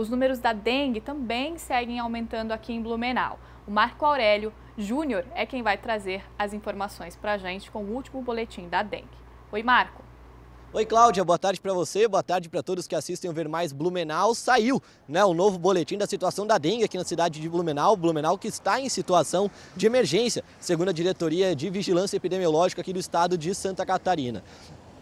Os números da dengue também seguem aumentando aqui em Blumenau. O Marco Aurélio Júnior é quem vai trazer as informações para a gente com o último boletim da dengue. Oi, Marco. Oi, Cláudia, boa tarde para você, boa tarde para todos que assistem o Ver Mais Blumenau. Saiu né, o novo boletim da situação da dengue aqui na cidade de Blumenau. Blumenau que está em situação de emergência, segundo a Diretoria de Vigilância Epidemiológica aqui do estado de Santa Catarina.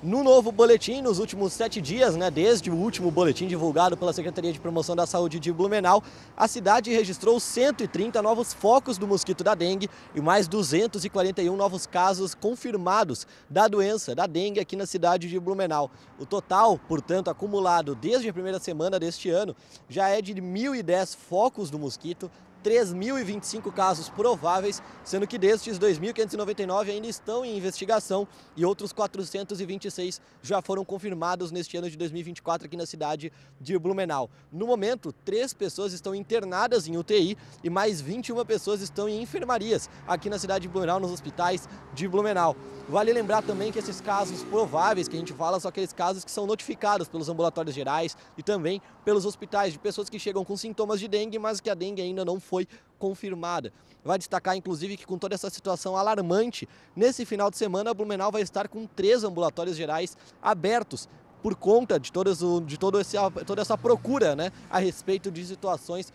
No novo boletim, nos últimos sete dias, né, desde o último boletim divulgado pela Secretaria de Promoção da Saúde de Blumenau, a cidade registrou 130 novos focos do mosquito da dengue e mais 241 novos casos confirmados da doença da dengue aqui na cidade de Blumenau. O total, portanto, acumulado desde a primeira semana deste ano já é de 1.010 focos do mosquito, 3.025 casos prováveis, sendo que destes 2.599 ainda estão em investigação e outros 426 já foram confirmados neste ano de 2024 aqui na cidade de Blumenau. No momento, três pessoas estão internadas em UTI e mais 21 pessoas estão em enfermarias aqui na cidade de Blumenau, nos hospitais de Blumenau. Vale lembrar também que esses casos prováveis que a gente fala são aqueles casos que são notificados pelos ambulatórios gerais e também pelos hospitais de pessoas que chegam com sintomas de dengue, mas que a dengue ainda não foi confirmada. Vai destacar, inclusive, que com toda essa situação alarmante, nesse final de semana, a Blumenau vai estar com três ambulatórios gerais abertos por conta de, todas o, de todo esse, toda essa procura né, a respeito de situações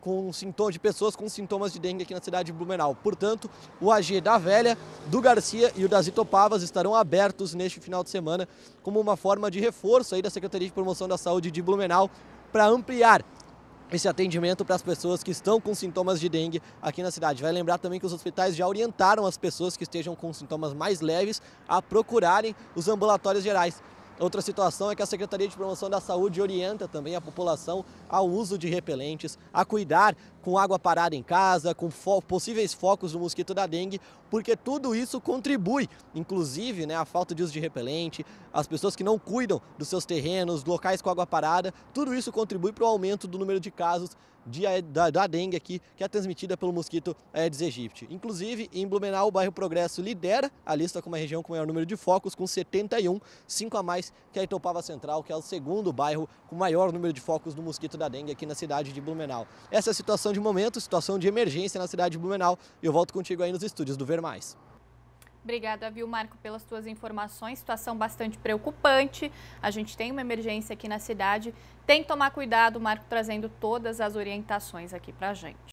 com sintomas de pessoas com sintomas de dengue aqui na cidade de Blumenau. Portanto, o AG da Velha, do Garcia e o das Itopavas estarão abertos neste final de semana como uma forma de reforço aí da Secretaria de Promoção da Saúde de Blumenau para ampliar esse atendimento para as pessoas que estão com sintomas de dengue aqui na cidade. Vai lembrar também que os hospitais já orientaram as pessoas que estejam com sintomas mais leves a procurarem os ambulatórios gerais. Outra situação é que a Secretaria de Promoção da Saúde orienta também a população ao uso de repelentes, a cuidar com água parada em casa, com fo possíveis focos do mosquito da dengue, porque tudo isso contribui, inclusive né, a falta de uso de repelente, as pessoas que não cuidam dos seus terrenos, locais com água parada, tudo isso contribui para o aumento do número de casos de, da, da, dengue aqui, que é transmitida pelo mosquito Aedes aegypti. Inclusive, em Blumenau, o bairro Progresso lidera a lista como a região com maior número de focos, com 71, 5 a mais que é a Itopava Central, que é o segundo bairro com maior número de focos do mosquito da dengue aqui na cidade de Blumenau. Essa é a situação de momento, situação de emergência na cidade de Blumenau e eu volto contigo aí nos estúdios do Ver Mais. Obrigada, viu, Marco, pelas tuas informações. Situação bastante preocupante. A gente tem uma emergência aqui na cidade. Tem que tomar cuidado, Marco, trazendo todas as orientações aqui pra gente.